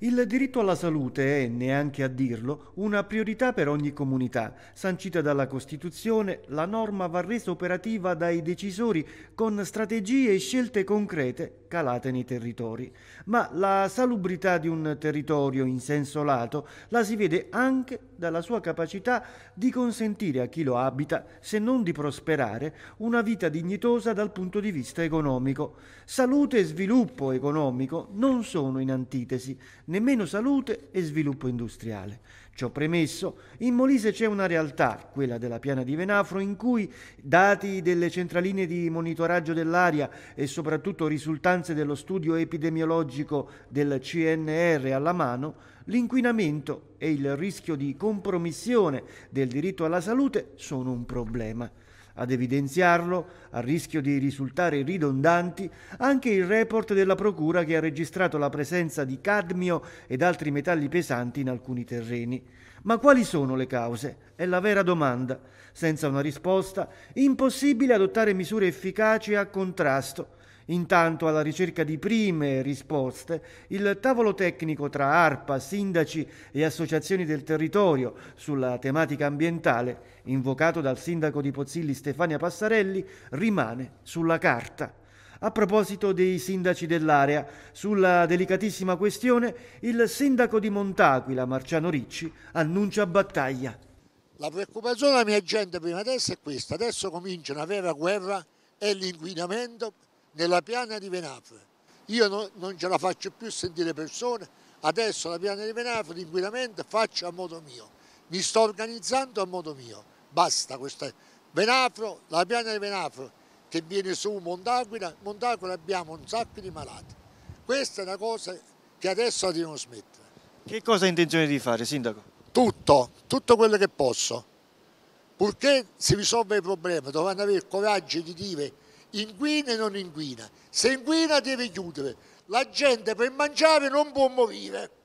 Il diritto alla salute è, neanche a dirlo, una priorità per ogni comunità. Sancita dalla Costituzione, la norma va resa operativa dai decisori con strategie e scelte concrete calate nei territori. Ma la salubrità di un territorio in senso lato la si vede anche dalla sua capacità di consentire a chi lo abita, se non di prosperare, una vita dignitosa dal punto di vista economico. Salute e sviluppo economico non sono in antitesi, nemmeno salute e sviluppo industriale. Ciò premesso, in Molise c'è una realtà, quella della piana di Venafro, in cui dati delle centraline di monitoraggio dell'aria e soprattutto risultanze dello studio epidemiologico del CNR alla mano, l'inquinamento e il rischio di compromissione del diritto alla salute sono un problema. Ad evidenziarlo, a rischio di risultare ridondanti, anche il report della Procura che ha registrato la presenza di cadmio ed altri metalli pesanti in alcuni terreni. Ma quali sono le cause? È la vera domanda. Senza una risposta, impossibile adottare misure efficaci a contrasto. Intanto, alla ricerca di prime risposte, il tavolo tecnico tra ARPA, sindaci e associazioni del territorio sulla tematica ambientale, invocato dal sindaco di Pozzilli Stefania Passarelli, rimane sulla carta. A proposito dei sindaci dell'area, sulla delicatissima questione, il sindaco di Montaquila, Marciano Ricci, annuncia battaglia. La preoccupazione della mia gente prima adesso è questa, adesso comincia una vera guerra, e l'inquinamento nella piana di Venafre. Io no, non ce la faccio più sentire persone, adesso la piana di Venafre l'inquinamento faccio a modo mio, mi sto organizzando a modo mio, basta questa Venafro, la piana di Venafro che viene su Montaquila, Montaquila abbiamo un sacco di malati. Questa è una cosa che adesso la devono smettere. Che cosa ha intenzione di fare, Sindaco? Tutto, tutto quello che posso. Purché si risolve il problema, dovranno avere il coraggio di dire inquina e non inquina. Se inquina deve chiudere. La gente per mangiare non può morire.